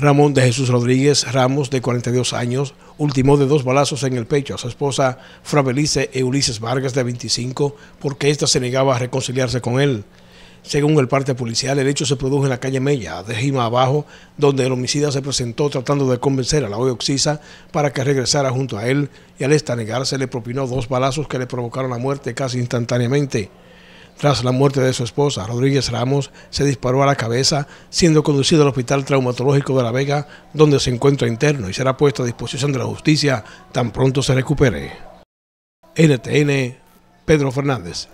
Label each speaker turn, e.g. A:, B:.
A: Ramón de Jesús Rodríguez Ramos, de 42 años, ultimó de dos balazos en el pecho a su esposa Fra Belice Vargas, de 25, porque ésta se negaba a reconciliarse con él. Según el parte policial, el hecho se produjo en la calle Mella, de Gima Abajo, donde el homicida se presentó tratando de convencer a la hoy oxisa para que regresara junto a él y al esta negarse le propinó dos balazos que le provocaron la muerte casi instantáneamente. Tras la muerte de su esposa, Rodríguez Ramos se disparó a la cabeza, siendo conducido al Hospital Traumatológico de La Vega, donde se encuentra interno y será puesto a disposición de la justicia tan pronto se recupere. NTN, Pedro Fernández.